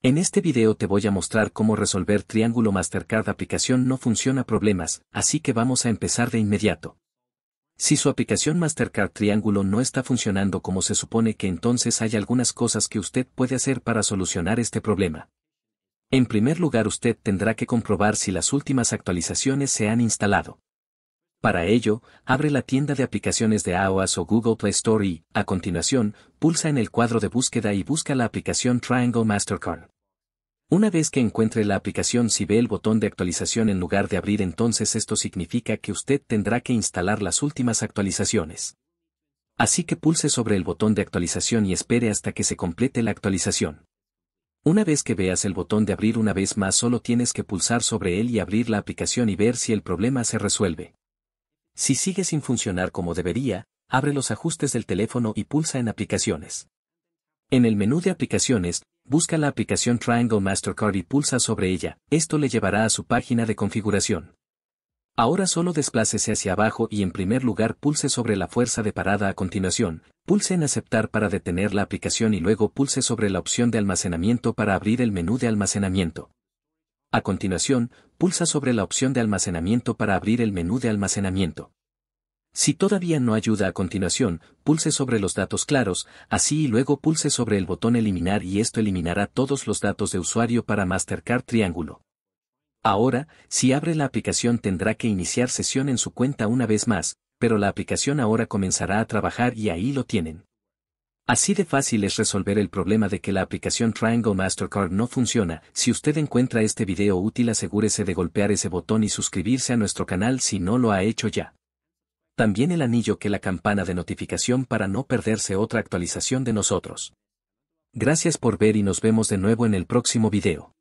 En este video te voy a mostrar cómo resolver Triángulo Mastercard aplicación no funciona problemas, así que vamos a empezar de inmediato. Si su aplicación Mastercard Triángulo no está funcionando como se supone que entonces hay algunas cosas que usted puede hacer para solucionar este problema. En primer lugar usted tendrá que comprobar si las últimas actualizaciones se han instalado. Para ello, abre la tienda de aplicaciones de iOS o Google Play Store y, a continuación, pulsa en el cuadro de búsqueda y busca la aplicación Triangle Mastercard. Una vez que encuentre la aplicación si ve el botón de actualización en lugar de abrir entonces esto significa que usted tendrá que instalar las últimas actualizaciones. Así que pulse sobre el botón de actualización y espere hasta que se complete la actualización. Una vez que veas el botón de abrir una vez más solo tienes que pulsar sobre él y abrir la aplicación y ver si el problema se resuelve. Si sigue sin funcionar como debería, abre los ajustes del teléfono y pulsa en aplicaciones. En el menú de aplicaciones, busca la aplicación Triangle Mastercard y pulsa sobre ella, esto le llevará a su página de configuración. Ahora solo desplácese hacia abajo y en primer lugar pulse sobre la fuerza de parada a continuación, pulse en aceptar para detener la aplicación y luego pulse sobre la opción de almacenamiento para abrir el menú de almacenamiento. A continuación, pulsa sobre la opción de almacenamiento para abrir el menú de almacenamiento. Si todavía no ayuda a continuación, pulse sobre los datos claros, así y luego pulse sobre el botón eliminar y esto eliminará todos los datos de usuario para Mastercard Triángulo. Ahora, si abre la aplicación tendrá que iniciar sesión en su cuenta una vez más, pero la aplicación ahora comenzará a trabajar y ahí lo tienen. Así de fácil es resolver el problema de que la aplicación Triangle Mastercard no funciona. Si usted encuentra este video útil asegúrese de golpear ese botón y suscribirse a nuestro canal si no lo ha hecho ya. También el anillo que la campana de notificación para no perderse otra actualización de nosotros. Gracias por ver y nos vemos de nuevo en el próximo video.